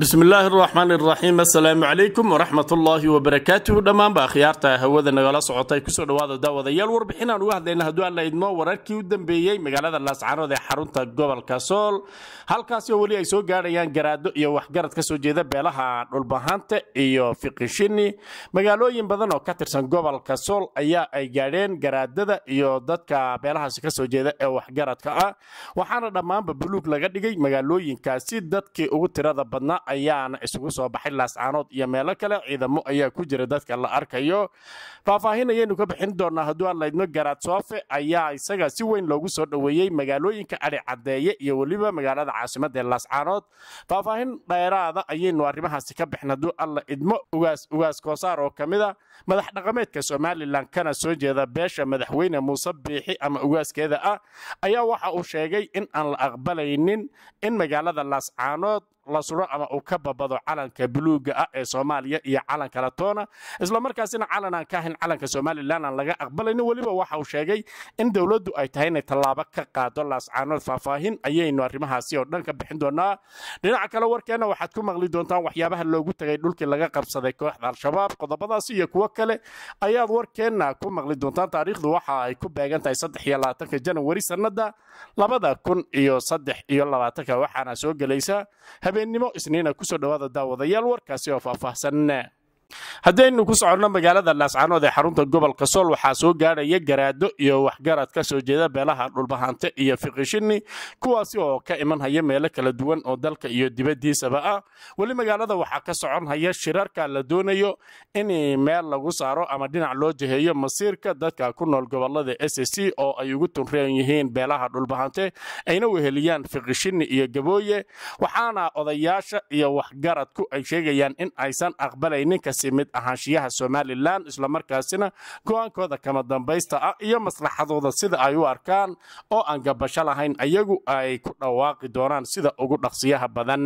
bismi illaahi araxmaan iraxiim assalaamu calaykum waraxmat ullaahi wabarakaatuhu dhammaanba akhyaarta hawada nagala socotay kusoo dhawaada daawadayaal warbixinaan uga hadlayna hadduu alla idmo wararkii u dambeeyey magaalada laascanood ee xarunta gobolka sool halkaasi oo weli ay soo gaadhayaan garaado iyo waxgarad ka soo jeeda beelaha dhulbahaanta iyo fiqishini magaalooyin badan oo ka tirsan gobolka sool ayaa ay gaadheen garaadada iyo dadka beelahaasi kasoo jeeda ee waxgaradka ah waxaana dhammaanba buluug laga dhigay magaalooyinkaasi dadkii ugu tirada badnaa ayaana isugu soo baxay laascaanood iyo meelo kale ciidamo ayaa ku jira dadka la arkayo faahfaahin ayaynu ka bixin doonaa hadduu aan laydno garadsoofe ayaa isaga si weyn loogu soo dhoweeyey magaalooyinka adhi cadeeye iyo weliba magaalada caasimadda ee laascaanood faahfaahin dheeraada ayaynu arrimahaasi ka bixin hadduu alla idmo ugaas ugaas koosaar oo ka mid a ah madax dhaqameedka somalilan kana soo jeeda beesha madaxweyne muuse biixi ama ugaaskeeda ah ayaa waxa uu sheegay in aan la aqbalaynin in magaalada laascaanood la suro ama uu ka babado calanka buluuga ah ee soomaaliya iyo calan kala toona isla markaasina calan aan ka ahayn calanka somalilan aan laga aqbalaynin weliba waxa uu sheegay in dowladdu ay tahay inay tallaabo ka qaado laascaanood faahfaahin ayaynu arrimahaasi oo dhan ka bixin doonaa dhinaca kale warkeenna waxaad ku maqli doontaan waxyaabaha loogu tagay dhulkii laga qabsaday kooxda al-shabaab qodobadaas iyo kuwo kale ayaad warkeenna ku maqli doontaan taariikhdu waxa ay ku beegan tahay saddex iyo labaatanka janwari sannada labada kun iyo saddex iyo labaatanka waxaana soo gelaysa habeen habeenimo isniina kusoo dhowaada daawadayaal warkaasi oo faahfaahsan haddaynu ku soconno magaalada laascanood ee xarunta gobolka sool waxaa soo gaadhaya garaado iyo waxgarad ka soo jeeda beelaha dhulbahante iyo fiqishini kuwaasi oo ka imanhaya meelo kala duwan oo dalka iyo dibaddiisaba ah weli magaalada waxaa ka soconhaya shirarka la doonayo in meel lagu saaro ama dhinac loo jaheeyo masiirka dadka ku nool gobolada s c oo ay ugu tunreen yihiin beelaha dhulbahante ayna weheliyaan fiqishini iyo gabooye waxaana odayaasha iyo waxgaradku ay sheegayaan in aysan aqbalaynin kasii mid ahaanshiyaha somalilan islamarkaasina go'aankooda kama dambaysta ah iyo maslaxadooda sida ay u arkaan oo aan gabasho lahayn ayagu ay ku dhawaaqi doonaan sida ugu dhaqsiyaha badan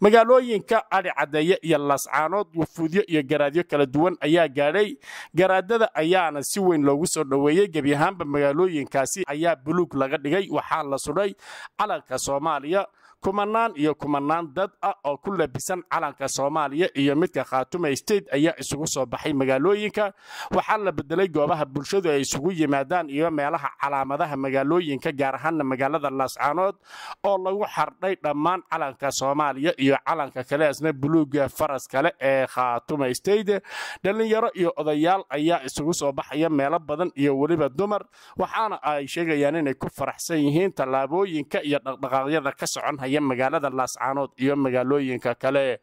magaalooyinka adhi caddeeye iyo lascaanood wafudyo iyo garaadyo kala duwan ayaa gaadhay garaadada ayaana si weyn loogu soo dhoweeyey gebi ahaanba magaalooyinkaasi ayaa buluug laga dhigay waxaa la sudhay calanka soomaaliya kumanaan iyo kumanaan dad ah oo ku labisan calanka soomaaliya iyo midka khaatuma state ayaa isugu soo baxay magaalooyinka waxaa la bedelay goobaha bulshadu ay isugu yimaadaan iyo meelaha calaamadaha magaalooyinka gaar ahaana magaalada laascaanood oo lagu xardhay dhammaan calanka soomaaliya iyo calanka kale isna buluuga faras kale ee khaatuma state dhallinyaro iyo odayaal ayaa isugu soo baxaya meelo badan iyo weliba dumar waxaana ay sheegayaan inay ku faraxsan yihiin tallaabooyinka iyo dhaqdhaqaaqyada ka soconhaya iyo magaalada laascaanood iyo magaalooyinka kale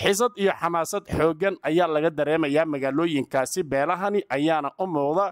xisad iyo xamaasad xooggan ayaa laga dareemayaa magaalooyinkaasi beelahani ayaana u muuqda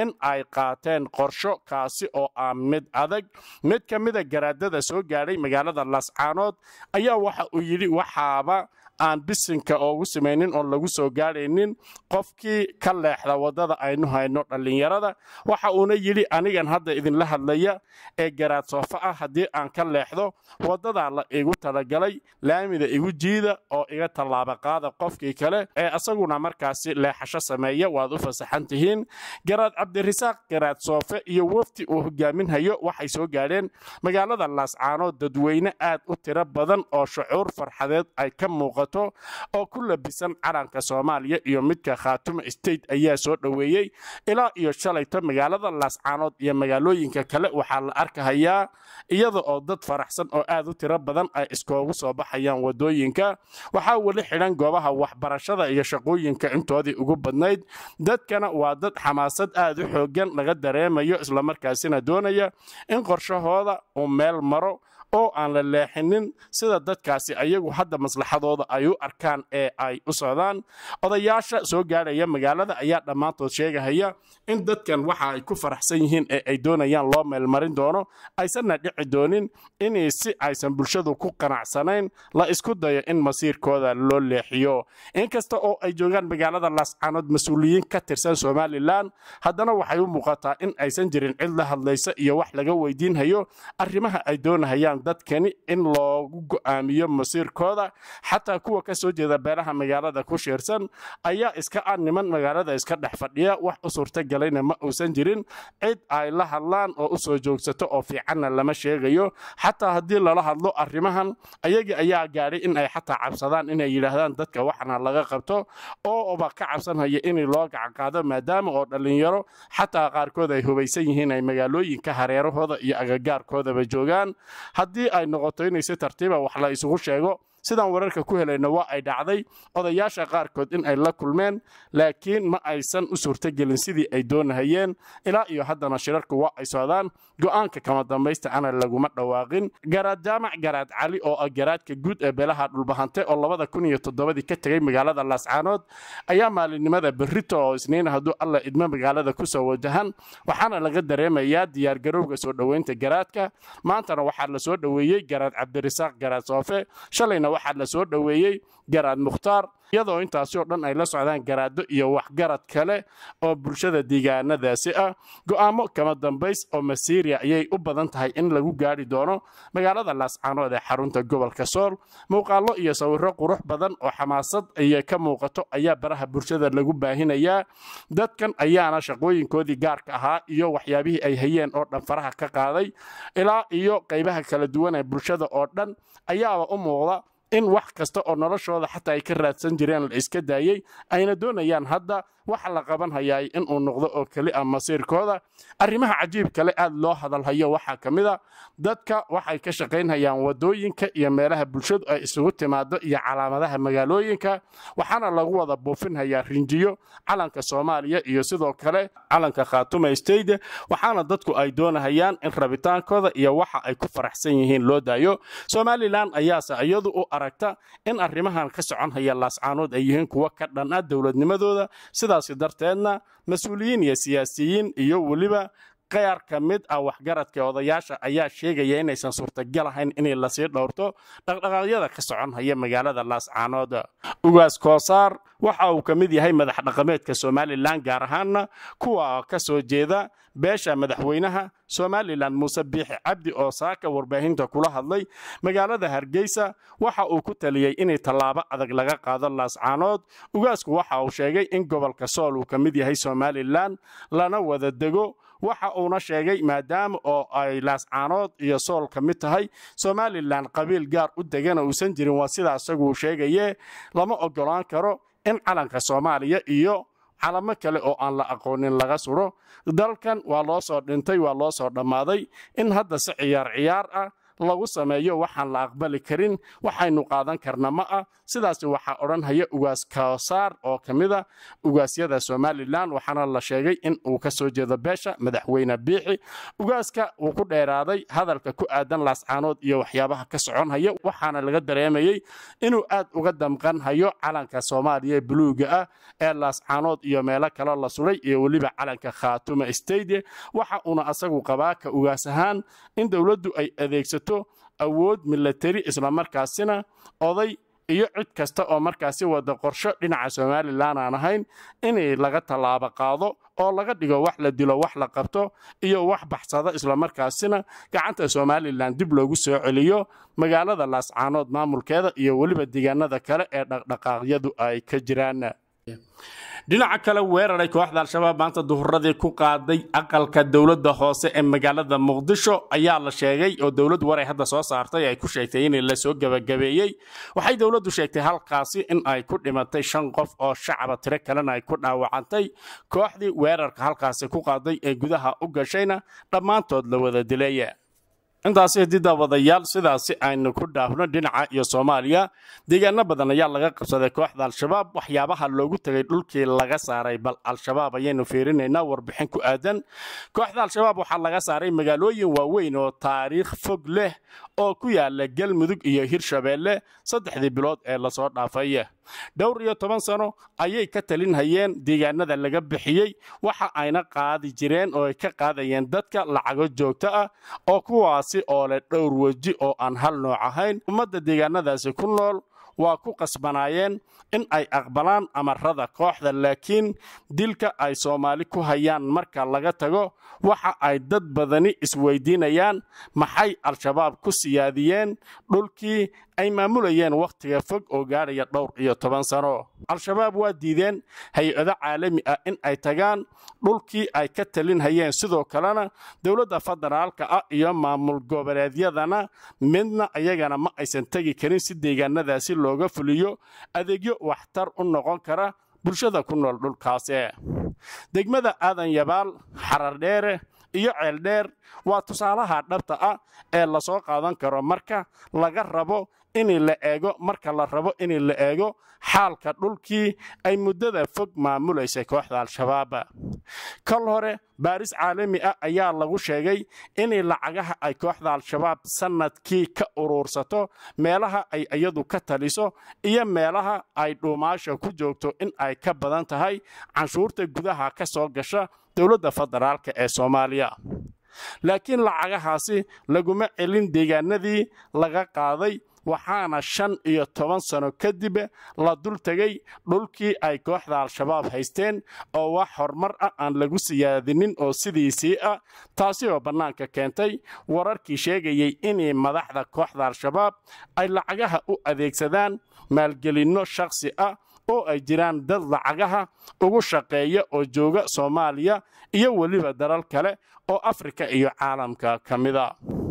in ay qaateen qorsho kaasi oo ah mid adag mid ka mida garaadada soo gaadhay magaalada laascaanood ayaa waxa uu yidhi waxaaba aan bisinka oogu samaynin oon lagu soo gaadhaynin qofkii ka leexda waddada aynu hayno dhallinyarada waxa uuna yidhi anigan hadda idinla hadlaya ee garaad soofa ah haddii aan ka leexdo waddadaa la igu talagalay laamida igu jiida oo iga tallaaba qaada qofkii kale ee asaguna markaasi leexasho sameeya waad u fasaxan tihiin garaad cabdirasaaq garaad soofe iyo wafti uu hogaaminhayo waxay soo gaadheen magaalada laascaanood dadweyne aad u tiro badan oo shucuur farxadeed ay ka muuqato socoto oo ku labisan calanka soomaaliya iyo midka khaatuma state ayaa soo dhoweeyey ilaa iyo shalayto magaalada laascaanood iyo magaalooyinka kale waxaa la arkahayaa iyada oo dad faraxsan oo aad u tiro badan ay iskoogu soo baxayaan wadooyinka waxaa weli xidhan goobaha waxbarashada iyo shaqooyinka intoodii ugu badnayd dadkana waa dad xamaasad aad u xooggan laga dareemayo islamarkaasina doonaya in qorshahooda uu meel maro oo aan la leexinin sida dadkaasi ayagu hadda maslaxadooda ay u arkaan ee ay u socdaan odayaasha soo gaadhaya magaalada ayaa dhammaantood sheegahaya in dadkan waxa ay ku faraxsan yihiin ee ay doonayaan loo meelmarin doono aysanna dhici doonin inay si aysan bulshadu ku qanacsanayn la isku dayo in masiirkooda loo leexiyo inkasta oo ay joogaan magaalada laascanood mas-uuliyiin ka tirsan somalilan haddana waxay u muuqataa in aysan jirin cid la hadlaysa iyo wax laga weydiinhayo arrimaha ay doonahayaan dadkani in loogu go'aamiyo masiirkooda xataa kuwa kasoo jeeda beelaha magaalada ku shiirsan ayaa iska ah niman magaalada iska dhex fadhiya wax u suurtagelayna ma uusan jirin cid ay la hadlaan oo u soo joogsato oo fiicanna lama sheegayo xataa haddii lala hadlo arrimahan ayagii ayaa gaadhay in ay xataa cabsadaan inay yidhaahdaan dadka waxna laga qabto ooba ka cabsanhaya inay loo gacanqaado maadaama oo dhallinyaro xataa qaarkood ay hubaysan yihiin ay magaalooyinka hareerahooda iyo agagaarkoodaba joogaan haddii ay noqoto inay si tartiiba ah wax la isugu sheego sidaan wararka ku helayna waa ay dhacday odayaasha qaarkood in ay la kulmeen laakiin ma aysan u suurtogelin sidii ay doonahayeen ilaa iyo haddana shirarku waa ay socdaan go'aanka kama dambaysta ana laguma dhawaaqin garaad jaamac garaad cali oo ah garaadka guud ee beelaha dhulbahante oo labada kun iyo toddobadii ka tegay magaalada laascaanood ayaa maalinimada berito oo isniin hadduu alla idmo magaalada ku soo wajahan waxaana laga dareemayaa diyaargarowga soo dhoweynta garaadka maantana waxaa la soo dhoweeyey garaad cabdirasaaq garaad soofe shalayna waxaa la soo dhoweeyey garaad mukhtaar iyadoo intaasi oo dhan ay la socdaan garaado iyo waxgarad kale oo bulshada deegaanadaasi ah go'aamo kama dambays oo masiria ayay u badan tahay in lagu gaari doono magaalada laascanood ee xarunta gobolka sool muuqaallo iyo sawiro qurux badan oo xamaasad iyo ka muuqato ayaa baraha bulshada lagu baahinayaa dadkan ayaana shaqooyinkoodii gaarka ahaa iyo waxyaabihii ay hayeen oo dhan faraha ka qaaday ilaa iyo qaybaha kala duwan ee bulshada oo dhan ayaaba u muuqda in wax kasta oo noloshooda noloshooda xataa ay ka raadsan jireen la iska daayey ayna doonayaan hadda waxa la qabanhayaay inuu noqdo oo keli a ah masiirkooda arrimaha cajiib kale aad loo hadalhayo waxaa ka mid a ah, dadka waxay ka shaqaynhayaan wadooyinka iyo meelaha bulshadu ay isugu timaado iyo calaamadaha magaalooyinka waxaana lagu wada buufinhayaa rinjiyo calanka soomaaliya iyo sidoo kale calanka khaatuma steyde waxaana dadku ay doonahayaan in rabitaankooda iyo waxa ay ku faraxsan yihiin loo daayo somalilan ayaase iyadu u aragta in arrimahan halkan ka soconhaya laascaanood ay yihiin kuwa ka dhan ah dowladnimadooda sidaasi darteedna mas-uuliyiin iyo siyaasiyiin iyo weliba qaar ka mid ah waxgaradka odayaasha ayaa sheegaya inaysan suurtagal ahayn inay lasii dhowrto dhaqdhaqaaqyada ka soconhaya magaalada laascaanood ugaas koosaar waxa uu ka mid yahay madax dhaqameedka somalilan gaar ahaanna kuwa ka soo jeeda beesha madaxweynaha somalilan muuse biixi cabdi oo saaka warbaahinta kula hadlay magaalada hargeysa waxa uu ku taliyey inay tallaabo adag laga qaado laascaanood ugaasku waxa uu sheegay in gobolka sool uu ka mid yahay somalilan lana wada dego waxa uuna sheegay maadaama oo ay laascaanood iyo sool ka mid tahay somalilan qabiil gaar u degana uusan jirin waa sidaa isaguu sheegaye lama oggolaan karo in calanka soomaaliya iyo calamo kale oo aan la aqoonin laga suro dalkan waa loo soo dhintay waa loo soo dhammaaday in hadda si ciyaar ciyaar ah lagu sameeyo waxaan la aqbali karin waxaynu qaadan karna ma ah sidaasi waxaa odhanhaya ugaas kawsaar oo ka mida ah ugaasyada somalilan waxaana la sheegay in uu ka soo jeedo beesha madaxweyne biixi ugaaska uu ku dheeraaday hadalka ku aadan laascaanood iyo waxyaabaha ka soconhaya waxaana laga dareemayey inuu aad uga damqanhayo calanka soomaaliya buluuga ah ee laascaanood iyo meelo kaloo la suray iyo weliba calanka khaatuma steyde waxa uuna asagu qabaa ka ugaas ahaan in dowladdu ay adeegsato jirto awood milateri islamarkaasina oday iyo cid kasta oo markaasi wada qorsho dhinaca somalilan aan ahayn inay laga tallaabo qaado oo laga dhigo wax la dilo wax la qabto iyo wax baxsada islamarkaasina gacanta somalilan dib loogu soo celiyo magaalada laascaanood maamulkeeda iyo weliba deegaanada kale ee dhaqdhaqaaqyadu ay ka jiraan dhinaca kale weeraray kooxda al-shabaab maanta duhuradii ku qaaday aqalka dowladda hoose ee magaalada muqdisho ayaa la sheegay oo dowladdu waray hadda soo saartay ay ku sheegtay in lasoo gabagabeeyey waxay dowladdu sheegtay halkaasi in ay ku dhimatay shan qof oo shacaba tiro kalena ay ku dhaawacantay kooxdii weerarka halkaasi ku qaaday ee gudaha u gashayna dhammaantood la wada dilaya intaasi hadiidawadayaal sidaasi aynu ku dhaafno dhinaca iyo soomaaliya deegaano badan ayaa laga qabsaday kooxda al-shabaab waxyaabaha loogu tegay dhulkii laga saaray bal al-shabaab ayaynu fiirinaynaa warbixin ku aadan kooxda al-shabaab waxaa laga saaray magaalooyin waaweyn oo taariikh fog leh oo ku yaala galmudug iyo hirshabeelle saddexdii bilood ee lasoo dhaafay dhowr iyo toban sano ayay ka talinhayeen deegaanada laga bixiyey waxa ayna qaadi jireen oo ay ka qaadayeen dadka lacago joogto ah oo kuwaasi oo leh dhowr weji oo aan hal nooc ahayn ummadda deegaanadaasi ku nool waa ku qasbanaayeen in ay aqbalaan amarada kooxda laakiin dilka ay soomaali ku hayaan marka laga tago waxa ay dad badani isweydiinayaan maxay al-shabaab ku siyaadiyeen dhulkii ay maamulayeen wakhtiga fog oo gaadhaya dhowr iyo toban sano al-shabaab waa diideen hay-ado caalami ah in ay tagaan dhulkii ay ka talinhayeen sidoo kalena dowladda federaalka ah iyo maamul goboleedyadana midna ayagana ma aysan tegi karin si deegaanadaasi looga fuliyo adeegyo waxtar u noqon kara bulshada ku nool dhulkaase degmada aadan yabaal xarardheere iyo ceeldheer waa tusaalaha dhabta ah ee lasoo qaadan karo marka laga rabo in la eego marka la rabo in la eego xaalka dhulkii ay muddada fog maamulaysay kooxda al shabaab kol hore baaris caalami ah ayaa lagu sheegay inay lacagaha ay kooxda al-shabaab sannadkii ka uruursato meelaha ay iyadu ka taliso iyo meelaha ay dhuumaasha ku joogto in ay ka badan tahay canshuurta gudaha ka soo gasha dowladda federaalka ee soomaaliya laakiin lacagahaasi laguma celin deegaanadii laga qaaday waxaana shan iyo toban sano kadib la dul tegay dhulkii ay kooxda al-shabaab haysteen oo wax horumar ah aan lagu siyaadinin oo sidiisii ah taasi oo bannaanka keentay wararkii sheegayey inay madaxda kooxda al-shabaab ay lacagaha u adeegsadaan maalgelinno shakhsi ah oo ay jiraan dad lacagaha ugu shaqeeya oo jooga soomaaliya iyo weliba dalal kale oo afrika iyo caalamka ka mid a ah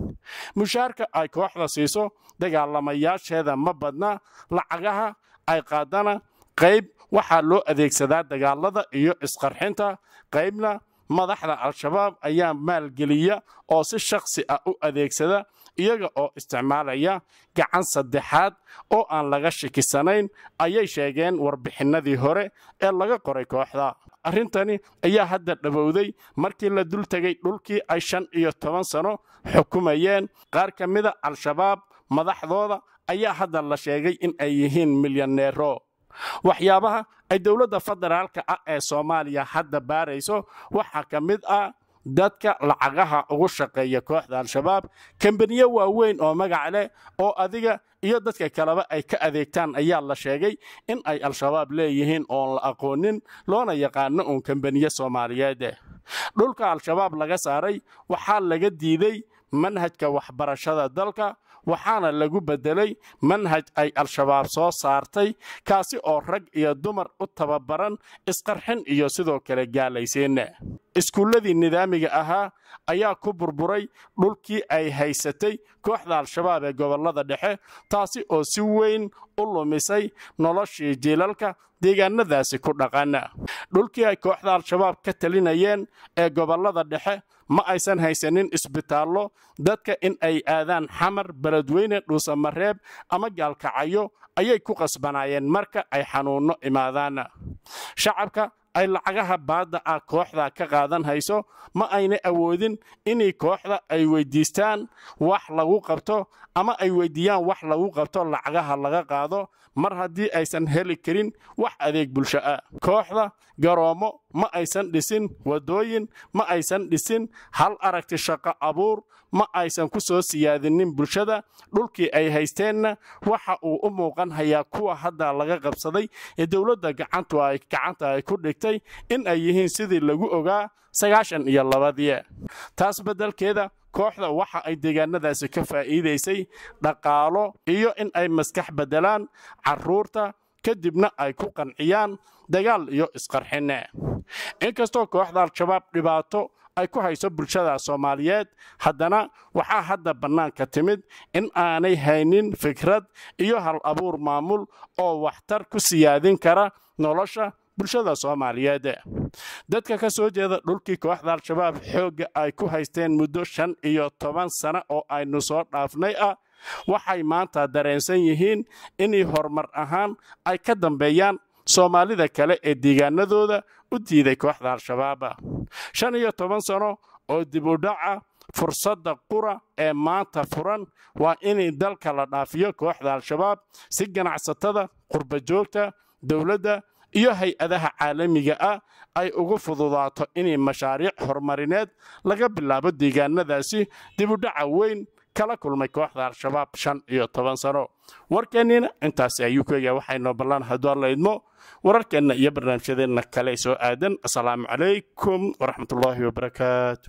mushaarka ay kooxda siiso dagaalamayaasheeda ma badna lacagaha ay qaadana qayb waxaa loo adeegsadaa dagaalada iyo isqarxinta qaybna madaxda al-shabaab ayaa maalgeliya oo si shakhsi ah u adeegsada iyaga oo isticmaalaya gacan saddexaad oo aan laga shikisanayn ayay sheegeen warbixinnadii hore ee laga qoray kooxda arrintani ayaa hadda dhabowday markii la dultegay dhulkii ay shan iyo toban sano xukumayeen qaar ka mida al-shabaab madaxdooda ayaa hadda la sheegay in ay yihiin milyaneero waxyaabaha ay dowladda federaalka ah ee soomaaliya hadda baarayso waxaa ka mid ah dadka lacagaha ugu shaqeeya kooxda al-shabaab kambaniyo waaweyn oo magac leh oo adiga iyo dadka kaleba ay ka adeegtaan ayaa la sheegay in ay al-shabaab leeyihiin oon la aqoonin loona yaqaano uun kambaniyo soomaaliyeede dhulka al-shabaab laga saaray waxaa laga diiday manhajka waxbarashada dalka waxaana lagu beddelay manhaj ay al-shabaab soo saartay kaasi oo rag iyo dumar u tababaran isqarxin iyo sidoo kale gaalayseenna iskuulladii nidaamiga ahaa ayaa ku burburay dhulkii ay haysatay kooxda al-shabaab ee gobollada dhexe taasi oo si weyn u lumisay noloshii jiilalka deegaanadaasi ku dhaqan dhulkii ay kooxda al-shabaab ka talinayeen ee gobollada dhexe ma aysan haysanin isbitaallo dadka in ay aadaan xamar beledweyne dhuusamareeb ama gaalkacayo ayay ku qasbanaayeen marka ay xanuunno imaadaan shacabka ay lacagaha baadda ah kooxda ka qaadan hayso ma ayna awoodin inay kooxda ay weyddiistaan wax lagu qabto ama ay weyddiiyaan wax lagu qabto lacagaha laga qaado mar haddii aysan heli karin wax adeeg bulsho ah kooxda garoomo ma aysan dhisin wadooyin ma aysan dhisin hal aragti shaqo abuur ma aysan ku soo siyaadinin bulshada dhulkii ay haysteenna waxa uu u muuqan hayaa kuwa hadda laga qabsaday ee dowladda gacanta ay ku dhigtay in ay yihiin sidii lagu ogaa sagaashan iyo labadii taas beddelkeeda kooxda waxa ay deegaanadaasi ka faa'iidaysay dhaqaalo iyo in ay maskax beddelaan carruurta kadibna ay ku qanciyaan dagaal iyo isqarxinne inkastoo kooxda al-shabaab dhibaato ay ku hayso bulshada soomaaliyeed haddana waxaa hadda bannaanka timid in aanay haynin fikrad iyo hal abuur maamul oo waxtar ku siyaadin kara nolosha bulshada soomaaliyeed dadka ka soo jeeda dhulkii kooxda al-shabaab xoogga ay ku haysteen muddo shan iyo toban sano oo aynu soo dhaafnay ah waxay maanta dareensan yihiin inay horumar ahaan ay ka dambeeyaan soomaalida kale ee deegaanadooda u diiday kooxda al shabaaba shan iyo toban sano oo dib u dhaca fursadda qura ee maanta furan waa inay dalka la dhaafiyo kooxda al-shabaab si ganacsatada qurbajoogta dowladda iyo hay-adaha caalamiga ah ay ugu fududaato inay mashaariic horumarineed laga bilaabo deegaanadaasi dib u dhaca weyn kala kulmay kooxda al-shabaab shan iyo toban sano warkeennina intaasi ayuu ku egaa waxaynoo ballaan hadduu alla idmo wararkeenna iyo barnaamijyadeenna kale soo aadan asalaamu calaykum waraxmatullaahi wabarakaatu